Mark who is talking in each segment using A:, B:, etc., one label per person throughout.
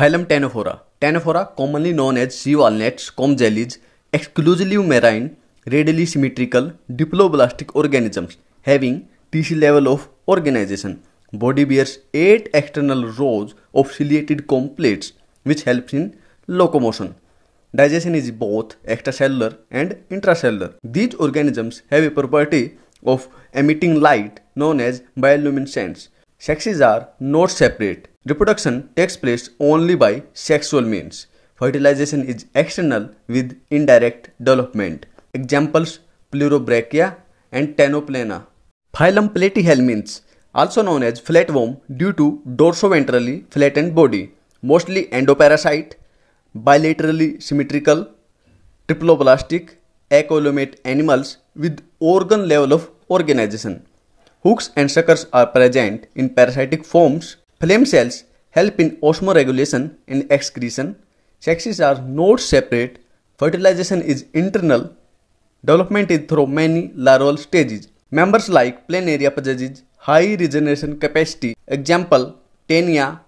A: Phylum Tanophora. Tanophora, commonly known as sea walnuts, comjellies, exclusively marine, readily symmetrical, diploblastic organisms having TC level of organization. Body bears eight external rows of ciliated comb plates, which helps in locomotion. Digestion is both extracellular and intracellular. These organisms have a property of emitting light known as bioluminescence. Sexes are not separate Reproduction takes place only by sexual means. Fertilization is external with indirect development. Examples Pleurobrachia and tenoplena. Phylum Platyhelminths, also known as flatworm due to dorsoventrally flattened body, mostly endoparasite, bilaterally symmetrical, triploblastic, acolomate animals with organ level of organization. Hooks and suckers are present in parasitic forms Phlegm cells help in osmoregulation and excretion. Sexes are not separate. Fertilization is internal. Development is through many larval stages. Members like planaria possesses high regeneration capacity. Example, tenia,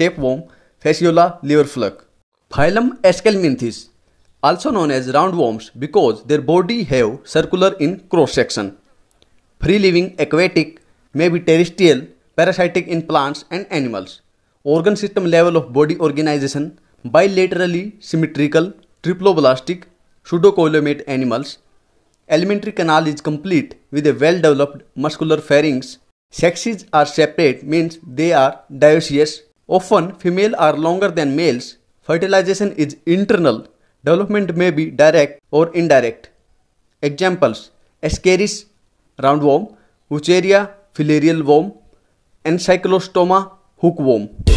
A: tapeworm, fasciola, liver fluke. Phylum Ascalminthis, also known as roundworms because their body have circular in cross section. Free living aquatic, may be terrestrial parasitic in plants and animals. Organ system level of body organization, bilaterally symmetrical, triploblastic, pseudocoelomate animals. Alimentary canal is complete with a well-developed muscular pharynx. Sexes are separate means they are dioecious. Often female are longer than males. Fertilization is internal. Development may be direct or indirect. Examples Ascaris roundworm, Wucheria filarial worm, Ancylostoma हुकवोम